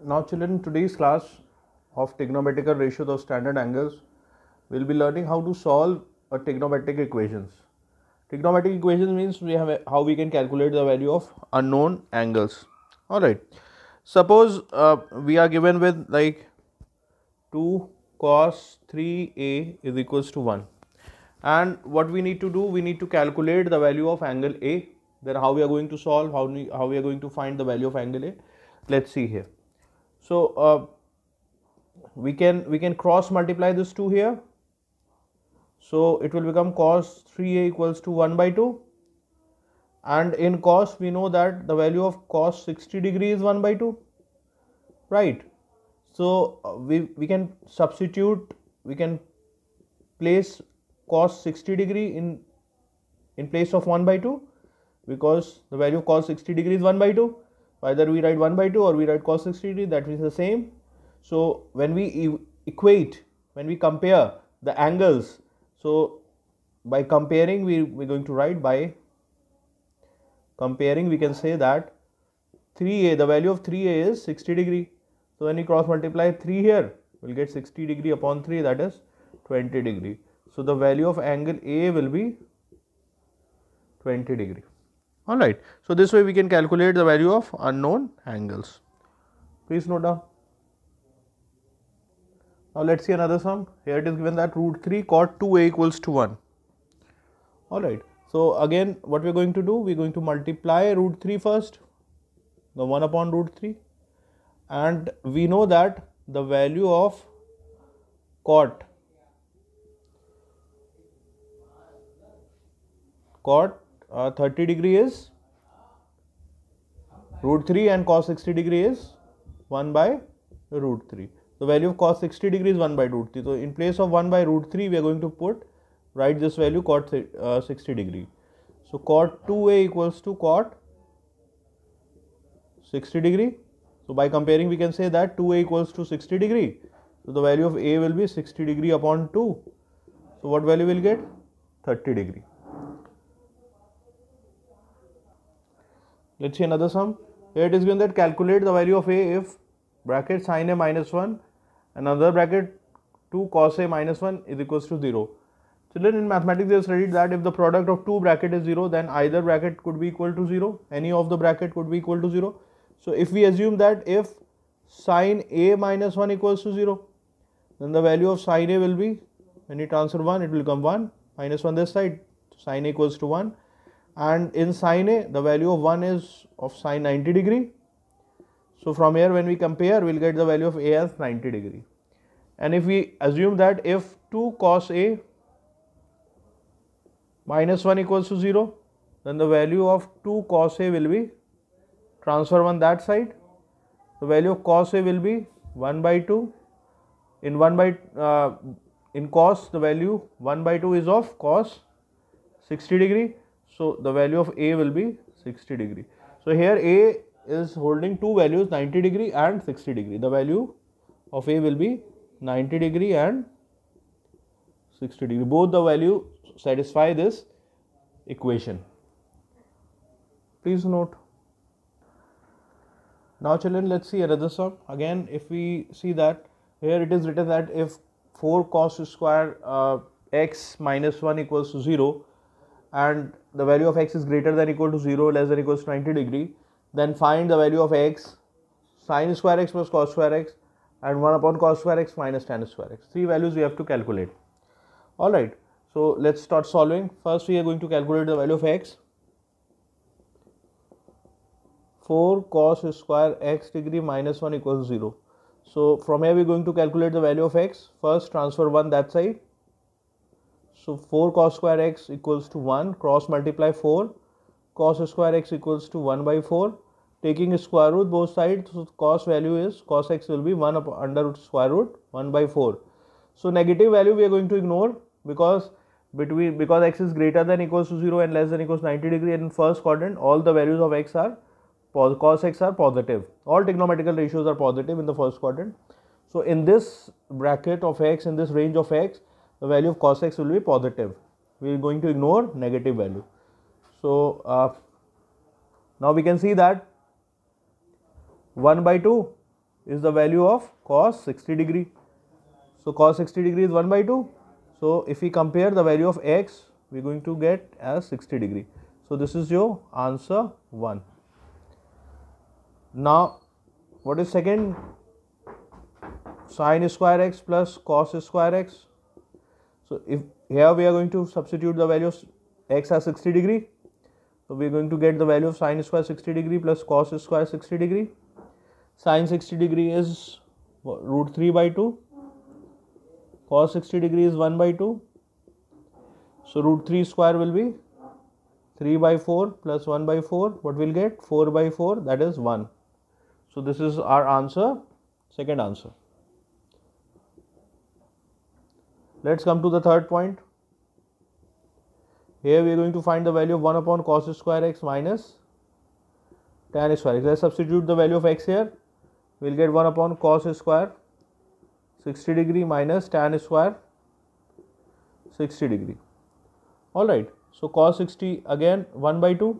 Now children, today's class of trigonometrical ratios of standard angles, we'll be learning how to solve a uh, trigonometric equations. Trigonometric equations means we have a, how we can calculate the value of unknown angles. Alright, suppose uh, we are given with like 2 cos 3a is equals to 1 and what we need to do, we need to calculate the value of angle a. Then how we are going to solve, how we, how we are going to find the value of angle a. Let's see here so, uh, we can we can cross multiply this 2 here. So, it will become cos 3a equals to 1 by 2 and in cos we know that the value of cos 60 degree is 1 by 2 right. So, uh, we, we can substitute we can place cos 60 degree in in place of 1 by 2 because the value of cos 60 degree is 1 by 2 either we write 1 by 2 or we write cos 60 degree that means the same. So when we equate, when we compare the angles, so by comparing we, we're going to write by comparing we can say that 3a the value of 3a is 60 degree. So when you cross multiply 3 here we'll get 60 degree upon 3 that is 20 degree. So the value of angle A will be 20 degree alright. So, this way we can calculate the value of unknown angles. Please note down. Now, let us see another sum. Here it is given that root 3 cot 2a equals to 1. Alright. So, again what we are going to do? We are going to multiply root 3 first, the 1 upon root 3 and we know that the value of cot cot uh, 30 degree is root 3 and cos 60 degree is 1 by root 3. The value of cos 60 degree is 1 by root 3. So, in place of 1 by root 3 we are going to put write this value cot uh, 60 degree. So, cot 2a equals to cot 60 degree. So, by comparing we can say that 2a equals to 60 degree. So, the value of a will be 60 degree upon 2. So, what value will get? 30 degree. Let's see another sum. Here it is given that calculate the value of a if bracket sine a minus 1 another bracket 2 cos a minus 1 is equals to 0. Children in mathematics they studied that if the product of two bracket is 0 then either bracket could be equal to 0 any of the bracket could be equal to 0. So if we assume that if sine a minus 1 equals to 0 then the value of sine a will be when you transfer 1 it will become 1 minus 1 this side sine a equals to 1 and in sine a the value of 1 is of sine 90 degree. So from here when we compare we will get the value of a as 90 degree and if we assume that if 2 cos a minus 1 equals to 0 then the value of 2 cos a will be transfer on that side the value of cos a will be 1 by 2 in 1 by uh, in cos the value 1 by 2 is of cos 60 degree so the value of A will be 60 degree. So here A is holding two values 90 degree and 60 degree. The value of A will be 90 degree and 60 degree. Both the value satisfy this equation. Please note. Now children let's see another sum. Again if we see that here it is written that if 4 cos square uh, x minus 1 equals to 0 and the value of x is greater than equal to 0 less than equal to 90 degree then find the value of x sine square x plus cos square x and 1 upon cos square x minus tan square x three values we have to calculate all right so let's start solving first we are going to calculate the value of x 4 cos square x degree minus 1 equals 0 so from here we're going to calculate the value of x first transfer 1 that side so 4 cos square x equals to 1 cross multiply 4 cos square x equals to 1 by 4 taking square root both sides so cos value is cos x will be 1 under root square root 1 by 4. So negative value we are going to ignore because between because x is greater than equals to 0 and less than equals 90 degree in first quadrant all the values of x are cos x are positive all trigonometrical ratios are positive in the first quadrant so in this bracket of x in this range of x the value of cos x will be positive. We are going to ignore negative value. So, uh, now we can see that 1 by 2 is the value of cos 60 degree. So, cos 60 degree is 1 by 2. So, if we compare the value of x, we are going to get as 60 degree. So, this is your answer 1. Now, what is second? Sine square x plus cos square x so if here we are going to substitute the value of x as 60 degree. So we are going to get the value of sine square 60 degree plus cos square 60 degree. Sine 60 degree is root 3 by 2. Cos 60 degree is 1 by 2. So root 3 square will be 3 by 4 plus 1 by 4. What we'll get? 4 by 4 that is 1. So this is our answer, second answer. Let us come to the third point. Here we are going to find the value of 1 upon cos square x minus tan square x. Let us substitute the value of x here. We will get 1 upon cos square 60 degree minus tan square 60 degree. Alright. So, cos 60 again 1 by 2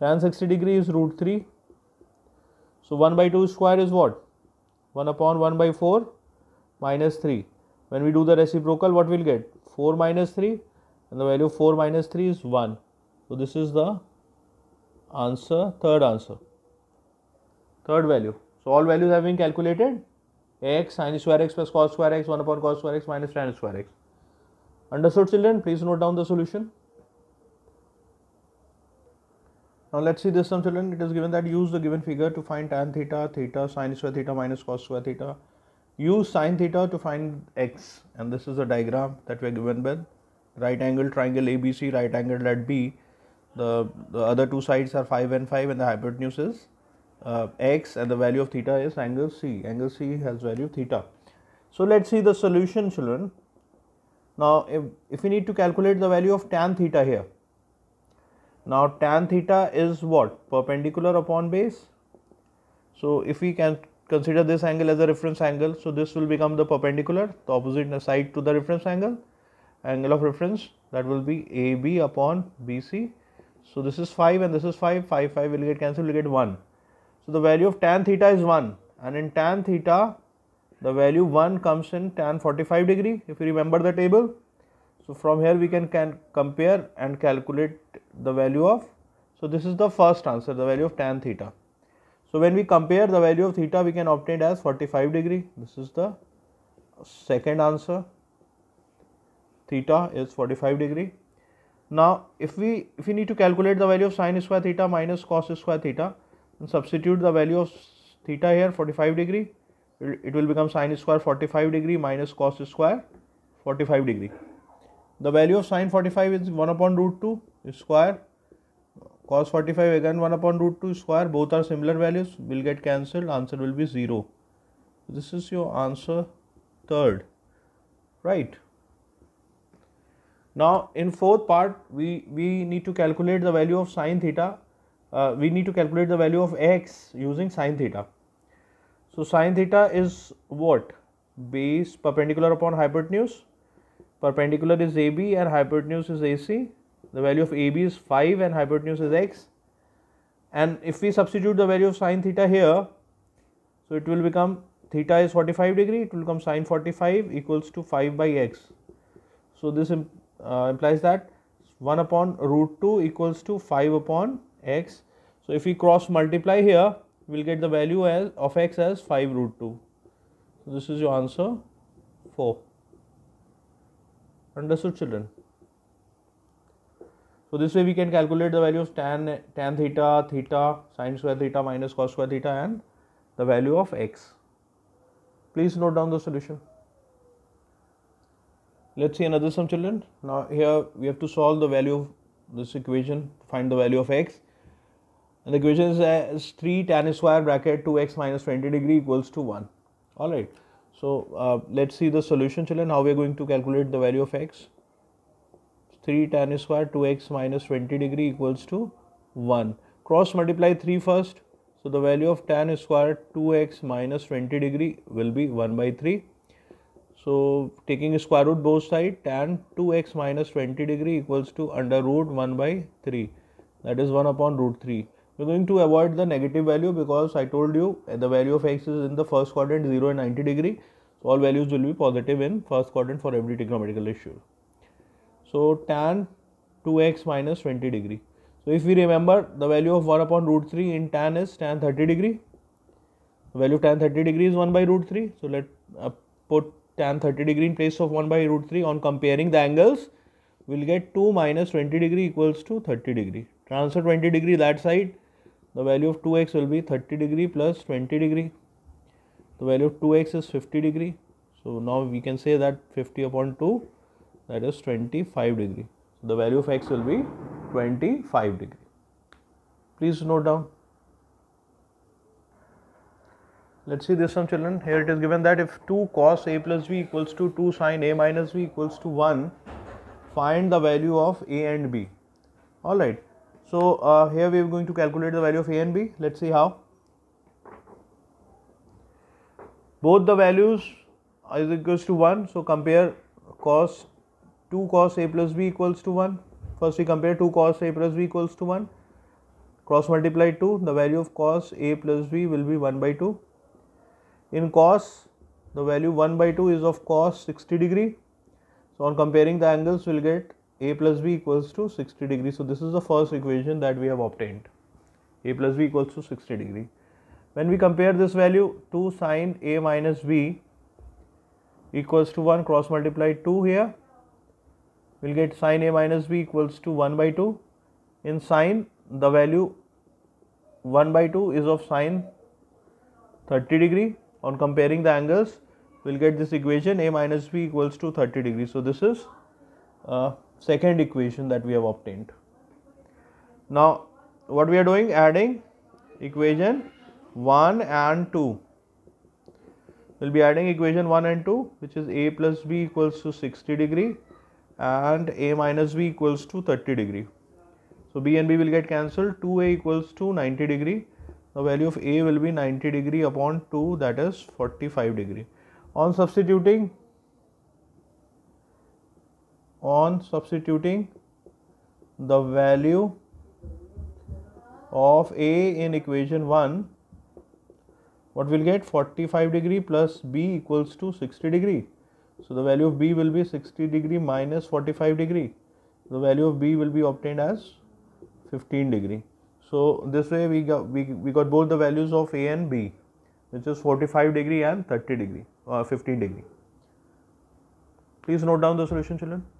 tan 60 degree is root 3. So, 1 by 2 square is what? 1 upon 1 by 4 minus 3 when we do the reciprocal what we'll get 4 minus 3 and the value 4 minus 3 is 1 so this is the answer third answer third value so all values have been calculated x sine square x plus cos square x 1 upon cos square x minus tan square x understood children please note down the solution now let's see this some children it is given that use the given figure to find tan theta theta sine square theta minus cos square theta use sine theta to find x and this is the diagram that we are given with right angle triangle ABC right angle at B the, the other two sides are 5 and 5 and the hypotenuse is uh, x and the value of theta is angle C angle C has value theta so let's see the solution children now if, if we need to calculate the value of tan theta here now tan theta is what perpendicular upon base so if we can consider this angle as a reference angle so this will become the perpendicular the opposite side to the reference angle angle of reference that will be AB upon BC so this is 5 and this is 5 5 5 will get cancelled will get 1 so the value of tan theta is 1 and in tan theta the value 1 comes in tan 45 degree if you remember the table so from here we can, can compare and calculate the value of so this is the first answer the value of tan theta so when we compare the value of theta we can obtain as 45 degree. This is the second answer. Theta is 45 degree. Now if we if we need to calculate the value of sine square theta minus cos square theta and substitute the value of theta here 45 degree it will become sine square 45 degree minus cos square 45 degree. The value of sine 45 is 1 upon root 2 square cos 45 again 1 upon root 2 square both are similar values will get cancelled answer will be 0 this is your answer third right now in fourth part we we need to calculate the value of sine theta uh, we need to calculate the value of x using sine theta so sine theta is what base perpendicular upon hypotenuse perpendicular is ab and hypotenuse is ac the value of AB is 5 and hypotenuse is x. And if we substitute the value of sine theta here, so it will become theta is 45 degree, it will become sine 45 equals to 5 by x. So this imp uh, implies that 1 upon root 2 equals to 5 upon x. So if we cross multiply here, we will get the value as of x as 5 root 2. So this is your answer 4. Understood children? So this way we can calculate the value of tan, tan theta, theta, sine square theta minus cos square theta and the value of x. Please note down the solution. Let's see another sum children. Now here we have to solve the value of this equation, find the value of x. And the equation is, uh, 3 tan square bracket 2x minus 20 degree equals to 1. Alright. So uh, let's see the solution children, how we are going to calculate the value of x. 3 tan square 2x minus 20 degree equals to 1. Cross multiply 3 first. So the value of tan square 2x minus 20 degree will be 1 by 3. So taking square root both side tan 2x minus 20 degree equals to under root 1 by 3 that is 1 upon root 3. We're going to avoid the negative value because I told you the value of x is in the first quadrant 0 and 90 degree. So all values will be positive in first quadrant for every trigonometrical issue. So tan 2x minus 20 degree. So if we remember the value of 1 upon root 3 in tan is tan 30 degree. The value tan 30 degree is 1 by root 3. So let uh, put tan 30 degree in place of 1 by root 3 on comparing the angles we will get 2 minus 20 degree equals to 30 degree. Transfer 20 degree that side the value of 2x will be 30 degree plus 20 degree. The value of 2x is 50 degree. So now we can say that 50 upon 2 that is 25 degree. So, the value of x will be 25 degree. Please note down. Let's see this one children. Here it is given that if 2 cos a plus b equals to 2 sin a minus b equals to 1, find the value of a and b. Alright. So, uh, here we are going to calculate the value of a and b. Let's see how. Both the values is equals to 1. So, compare cos 2 cos a plus b equals to 1. First we compare 2 cos a plus b equals to 1. Cross multiply 2, the value of cos a plus b will be 1 by 2. In cos, the value 1 by 2 is of cos 60 degree. So on comparing the angles, we will get a plus b equals to 60 degree. So this is the first equation that we have obtained. a plus b equals to 60 degree. When we compare this value 2 sine a minus b equals to 1 cross multiply 2 here we will get sine a minus b equals to 1 by 2. In sine the value 1 by 2 is of sine 30 degree on comparing the angles we will get this equation a minus b equals to 30 degree. So, this is uh, second equation that we have obtained. Now, what we are doing adding equation 1 and 2 we will be adding equation 1 and 2 which is a plus b equals to 60 degree and a minus b equals to 30 degree. So, b and b will get cancelled 2a equals to 90 degree the value of a will be 90 degree upon 2 that is 45 degree. On substituting on substituting the value of a in equation 1 what we'll get 45 degree plus b equals to 60 degree so the value of B will be 60 degree minus 45 degree. The value of B will be obtained as 15 degree. So this way we got, we, we got both the values of A and B which is 45 degree and 30 degree or uh, 15 degree. Please note down the solution children.